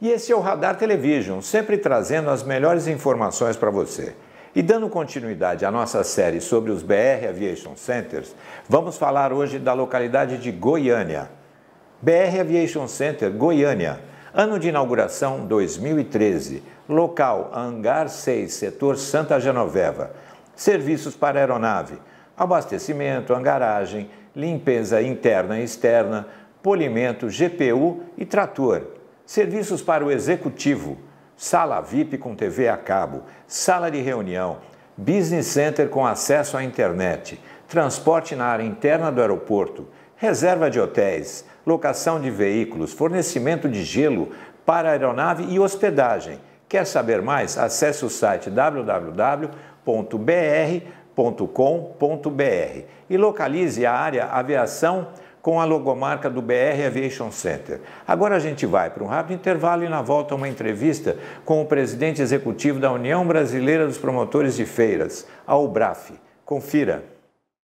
E esse é o Radar Television, sempre trazendo as melhores informações para você. E dando continuidade à nossa série sobre os BR Aviation Centers, vamos falar hoje da localidade de Goiânia. BR Aviation Center, Goiânia. Ano de inauguração 2013. Local Hangar 6, setor Santa Genoveva. Serviços para aeronave: abastecimento, hangaragem, limpeza interna e externa, polimento, GPU e trator. Serviços para o executivo, sala VIP com TV a cabo, sala de reunião, business center com acesso à internet, transporte na área interna do aeroporto, reserva de hotéis, locação de veículos, fornecimento de gelo para aeronave e hospedagem. Quer saber mais? Acesse o site www.br.com.br e localize a área Aviação com a logomarca do BR Aviation Center. Agora a gente vai para um rápido intervalo e na volta uma entrevista com o presidente executivo da União Brasileira dos Promotores de Feiras, a UBRAF. Confira.